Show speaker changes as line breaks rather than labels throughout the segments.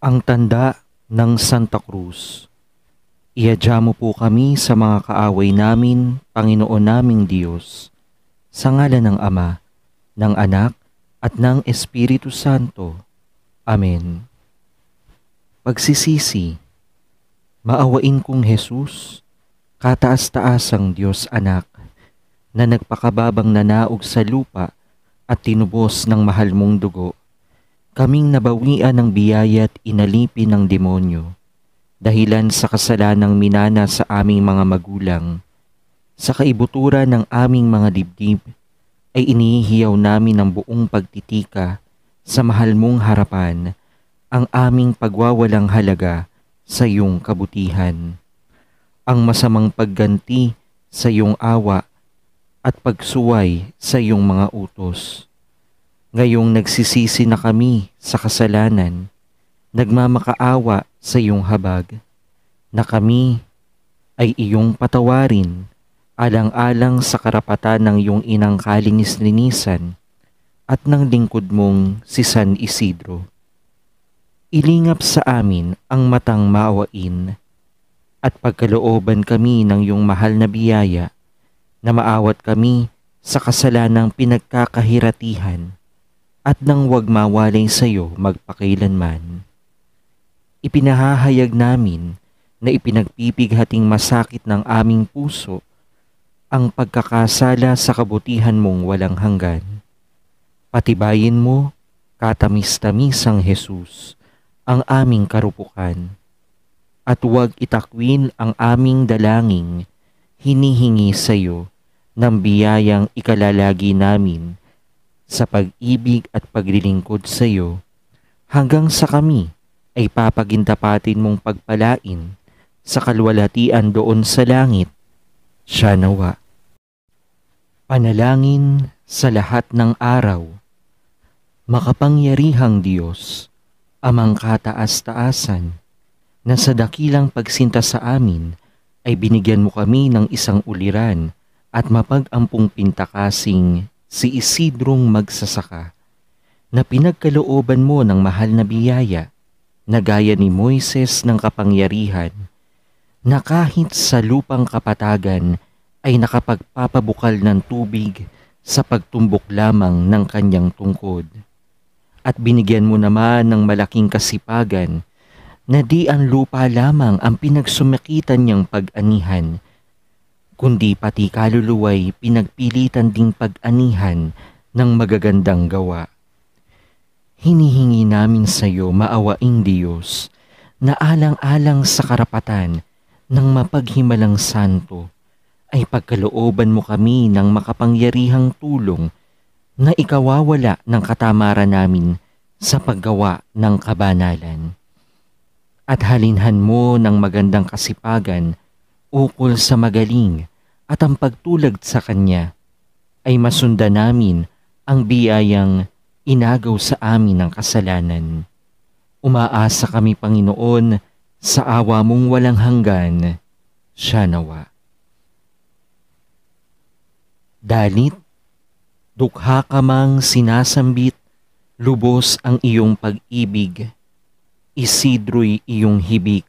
Ang tanda ng Santa Cruz. Iadya mo po kami sa mga kaaway namin, Panginoon naming Diyos, sa ngalan ng Ama, ng Anak, at ng Espiritu Santo. Amen. Pagsisisi, maawain kong Jesus, kataas-taasang Diyos Anak, na nagpakababang nanaog sa lupa at tinubos ng mahal mong dugo kaming nabawian ng biyaya at inalipin ng demonyo dahilan sa kasalanang minana sa aming mga magulang, sa kaibuturan ng aming mga dibdib, ay inihiyaw namin ng buong pagtitika sa mahal mong harapan ang aming pagwawalang halaga sa iyong kabutihan. Ang masamang pagganti sa iyong awa at pagsuway sa iyong mga utos Ngayong nagsisisi na kami sa kasalanan, nagmamakaawa sa iyong habag, na kami ay iyong patawarin alang-alang sa karapatan ng iyong inang kalinis-linisan at ng lingkod mong si San Isidro. Ilingap sa amin ang matang maawain at pagkalooban kami ng iyong mahal na biyaya na maawat kami sa kasalanang pinagkakahiratihan at nang wag mawaling sa iyo magpakailanman. Ipinahahayag namin na ipinagpipighating masakit ng aming puso ang pagkakasala sa kabutihan mong walang hanggan. Patibayin mo, katamis-tamisang Jesus, ang aming karupukan. At huwag itakwin ang aming dalangin hinihingi sa iyo ng biyayang ikalalagi namin sa pag-ibig at paglilingkod sa iyo hanggang sa kami ay papagintapatin mong pagpalain sa kalwalhatian doon sa langit, siya nawa. Panalangin sa lahat ng araw, makapangyarihang Diyos, amang kataas-taasan, na sa dakilang pagsinta sa amin ay binigyan mo kami ng isang uliran at mapag-ampong pintakasing si Isidrong magsasaka na pinagkalooban mo ng mahal na biyaya na gaya ni Moises ng kapangyarihan na kahit sa lupang kapatagan ay nakapagpapabukal ng tubig sa pagtumbok lamang ng kanyang tungkod. At binigyan mo naman ng malaking kasipagan na di ang lupa lamang ang pinagsumikitan niyang pag-anihan kundi pati kaluluway pinagpilitan ding pag-anihan ng magagandang gawa. Hinihingi namin sa iyo maawaing Diyos na alang-alang sa karapatan ng mapaghimalang santo ay pagkalooban mo kami ng makapangyarihang tulong na ikawawala ng katamaran namin sa paggawa ng kabanalan. At halinhan mo ng magandang kasipagan ukol sa magaling at ang pagtulad sa Kanya ay masunda namin ang biyayang inagaw sa amin ng kasalanan. Umaasa kami, Panginoon, sa awa mong walang hanggan, siya nawa. Dalit, dukha ka mang sinasambit, lubos ang iyong pag-ibig, isidro'y iyong hibik,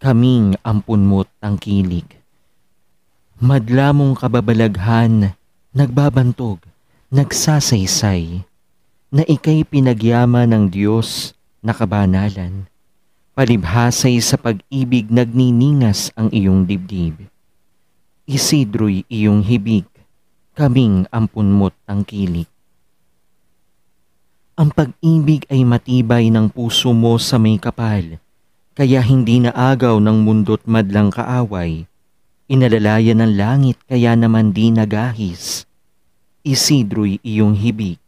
kaming ampunmot ang kilig. Madlamong kababalaghan, nagbabantog, nagsasaysay, na ika'y pinagyama ng Diyos na kabanalan. Palibhasay sa pag-ibig nagniningas ang iyong dibdib. Isidro'y iyong hibig, kaming ampunmot ang kilik. Ang pag-ibig ay matibay ng puso mo sa may kapal, kaya hindi na agaw ng mundo't madlang kaaway, inalalayan ng langit kaya naman di nagahis. Isidro'y iyong hibig,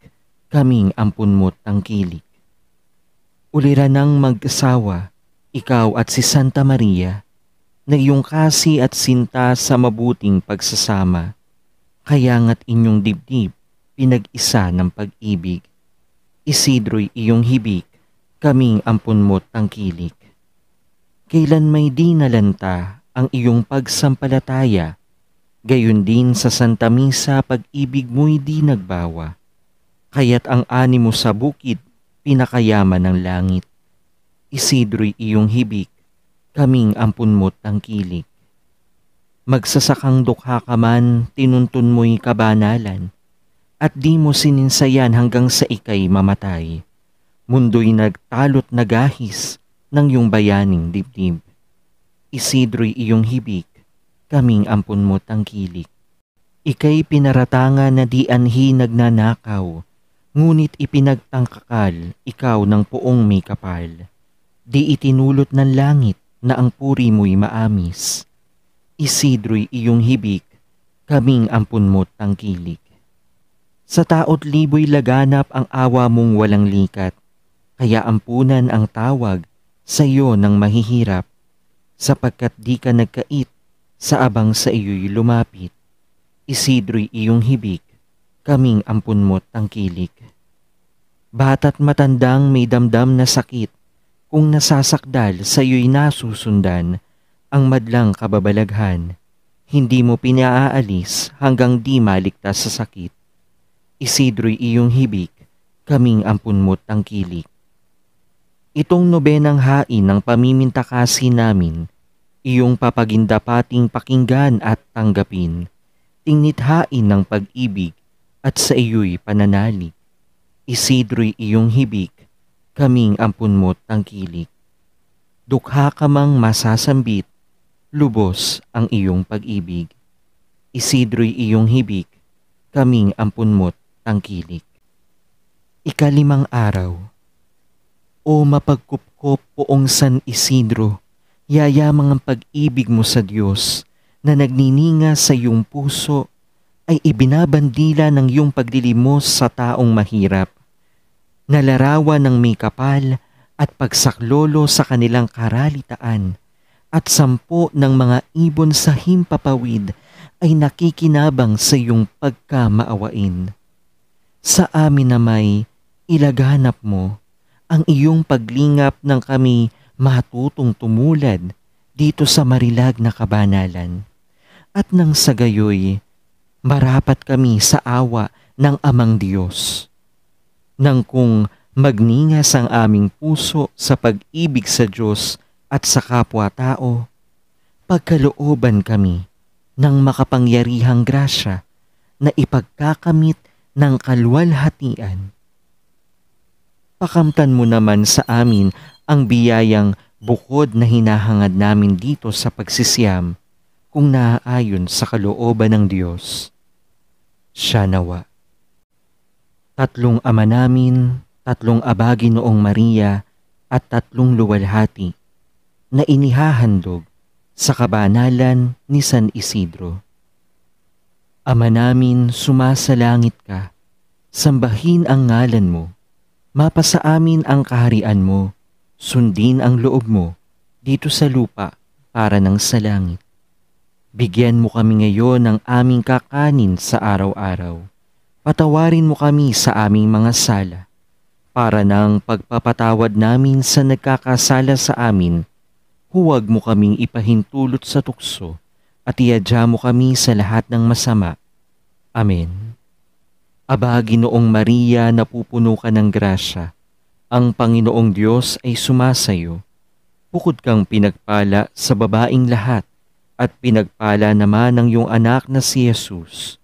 kaming ampunmot mo tangkilik. Ulira ng mag-asawa, ikaw at si Santa Maria, na iyong kasi at sinta sa mabuting pagsasama, kaya nga't inyong dibdib pinag-isa ng pag-ibig. Isidro'y iyong hibig, kaming ampunmot mo tangkilik. Kailan may di nalanta ang iyong pagsampalataya, gayon din sa Santa Misa pag-ibig mo'y di nagbawa, kaya't ang animo sa bukid pinakayaman ng langit. Isidro'y iyong hibik, kaming mo't ang kilik. Magsasakang dukha ka man, tinuntun mo'y kabanalan, at di mo sininsayan hanggang sa ikay mamatay. Mundo'y nagtalot na gahis ng iyong bayaning dibdib Isidro'y iyong hibik, kaming ampun mo tangkilik. Ika'y pinaratanga na di anhi nagnanakaw, ngunit ipinagtangkakal ikaw ng puong may kapal. Di itinulot ng langit na ang puri mo'y maamis. Isidro'y iyong hibik, kaming ampun mo tangkilik. Sa taot libo'y laganap ang awa mong walang likat, kaya ampunan ang tawag sa iyo ng mahihirap sapagkat di ka nagkait sa abang sa iyo'y lumapit. Isidro'y iyong hibig, kaming ampun mo tangkilik. Bata't matandang may damdam na sakit, kung nasasakdal sa iyo'y nasusundan, ang madlang kababalaghan, hindi mo pinaaalis hanggang di maligtas sa sakit. Isidro'y iyong hibig, kaming ampun mo tangkilik. Itong nobenang hain ng pamimintakasin namin iyong papagindapating pakinggan at tanggapin, tingnithain ng pag-ibig at sa iyo'y pananalig. Isidro'y iyong hibik, kaming ampun mo't tangkilik. Dukha ka mang masasambit, lubos ang iyong pag-ibig. Isidro'y iyong hibik, kaming ampun mo't tangkilik. Ikalimang araw, O mapagkupkop poong San Isidro, yayamang ang pag-ibig mo sa Diyos na nagnininga sa iyong puso ay ibinabandila ng iyong paglilimos sa taong mahirap. Nalarawan ng may kapal at pagsaklolo sa kanilang karalitaan at sampo ng mga ibon sa himpapawid ay nakikinabang sa iyong pagkamaawain. Sa amin na may ilaganap mo ang iyong paglingap ng kami matutong tumulad dito sa marilag na kabanalan. At nang sagayoy, marapat kami sa awa ng Amang Diyos. Nang kung magningas ang aming puso sa pag-ibig sa Diyos at sa kapwa-tao, pagkalooban kami ng makapangyarihang grasya na ipagkakamit ng kalwalhatian. Pakamtan mo naman sa amin ang biyayang bukod na hinahangad namin dito sa pagsisiyam kung naaayon sa kalooban ng Diyos. Siya nawa. Tatlong ama namin, tatlong abagi noong Maria at tatlong luwalhati na inihahandog sa kabanalan ni San Isidro. Ama namin, sumasalangit ka, sambahin ang ngalan mo, mapasa amin ang kaharian mo, Sundin ang loob mo dito sa lupa para ng sa langit. Bigyan mo kami ngayon ng aming kakanin sa araw-araw. Patawarin mo kami sa aming mga sala para ng pagpapatawad namin sa nagkakasala sa amin. Huwag mo kaming ipahintulot sa tukso at iadya mo kami sa lahat ng masama. Amen. Aba, Ginoong Maria, napupuno ka ng grasya ang Panginoong Diyos ay sumasayo. Bukod kang pinagpala sa babaing lahat at pinagpala naman ng iyong anak na si Jesus.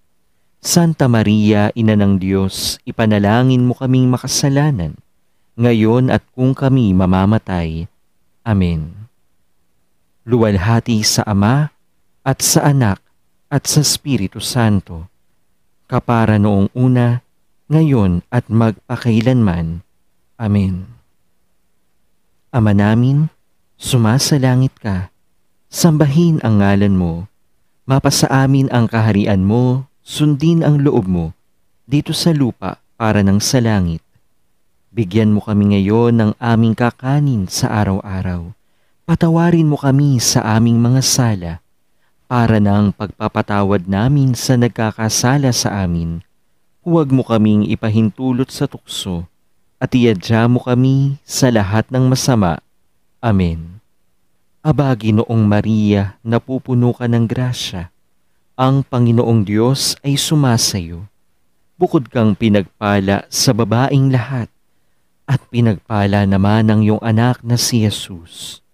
Santa Maria, Ina ng Diyos, ipanalangin mo kaming makasalanan, ngayon at kung kami mamamatay. Amen. Luwalhati sa Ama at sa Anak at sa Espiritu Santo, kapara noong una, ngayon at magpakailanman. Amen. Ama namin, sumasalangit ka, sambahin ang ngalan mo, mapasa amin ang kaharian mo, sundin ang loob mo, dito sa lupa para ng sa langit. Bigyan mo kami ngayon ng aming kakanin sa araw-araw. Patawarin mo kami sa aming mga sala, para ng pagpapatawad namin sa nagkakasala sa amin. Huwag mo kaming ipahintulot sa tukso, at iadya mo kami sa lahat ng masama. Amen. Abagi noong Maria, napupuno ka ng grasya. Ang Panginoong Diyos ay sumasayo. Bukod kang pinagpala sa babaing lahat, at pinagpala naman ang iyong anak na si Jesus.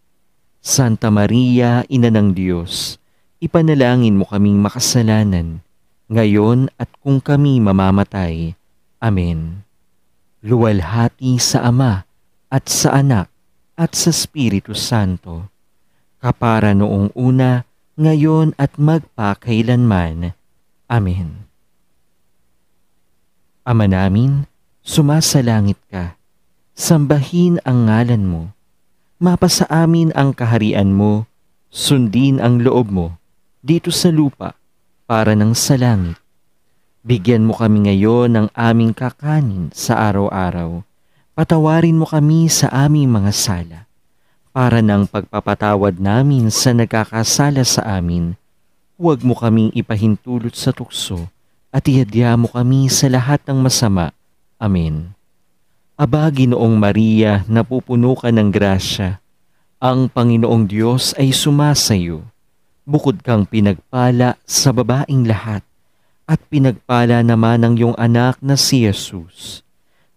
Santa Maria, Ina ng Diyos, ipanalangin mo kaming makasalanan, ngayon at kung kami mamamatay. Amen luwalhati sa Ama at sa Anak at sa Espiritu Santo, kapara noong una, ngayon at magpakailanman. Amen. Ama namin, sumasalangit ka. Sambahin ang ngalan mo. Mapasa amin ang kaharian mo. Sundin ang loob mo dito sa lupa para ng sa langit. Bigyan mo kami ngayon ng aming kakanin sa araw-araw. Patawarin mo kami sa aming mga sala, para ng pagpapatawad namin sa nagkakasala sa amin. Huwag mo kaming ipahintulot sa tukso, at ihadya mo kami sa lahat ng masama. Amen. Aba, Ginoong Maria, napupuno ka ng grasya. Ang Panginoong Diyos ay sumasayo. Bukod kang pinagpala sa babaing lahat at pinagpala naman ng iyong anak na si Jesus.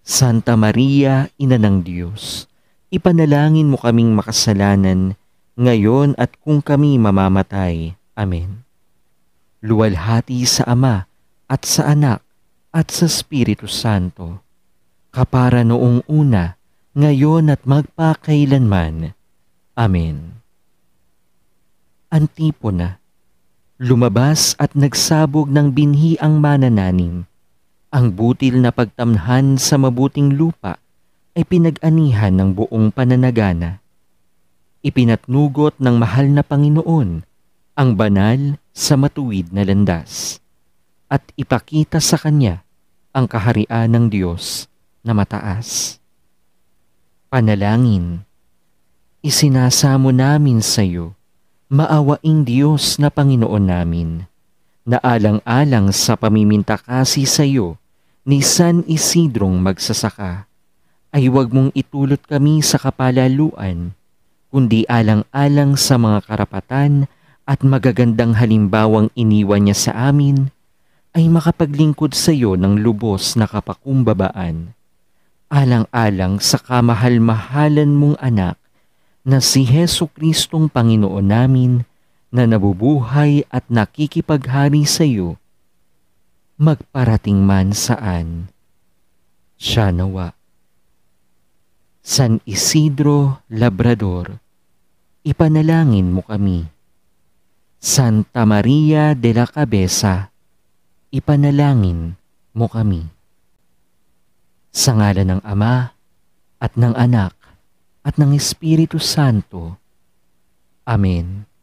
Santa Maria, Ina ng Diyos, ipanalangin mo kaming makasalanan ngayon at kung kami mamamatay. Amen. Luwalhati sa Ama at sa Anak at sa Espiritu Santo, kapara noong una, ngayon at magpakailanman. Amen. Antipona Lumabas at nagsabog ng binhi ang manananim. Ang butil na pagtamhan sa mabuting lupa ay pinag-anihan ng buong pananagana. Ipinatnugot ng mahal na Panginoon ang banal sa matuwid na landas at ipakita sa Kanya ang kaharian ng Diyos na mataas. Panalangin Isinasamo namin sa iyo Maawaing Diyos na Panginoon namin, na alang-alang sa pamimintakasi sa iyo ni San Isidrong magsasaka, ay huwag mong itulot kami sa kapalaluan, kundi alang-alang sa mga karapatan at magagandang halimbawang iniwan niya sa amin, ay makapaglingkod sa iyo ng lubos na kapakumbabaan. Alang-alang sa kamahal-mahalan mong anak, na si Heso Kristong Panginoon namin na nabubuhay at nakikipaghari sa iyo, magparating man saan siya nawa. San Isidro Labrador, ipanalangin mo kami. Santa Maria de la Cabeza, ipanalangin mo kami. Sa ngala ng Ama at ng Anak at ng Espiritu Santo. Amen.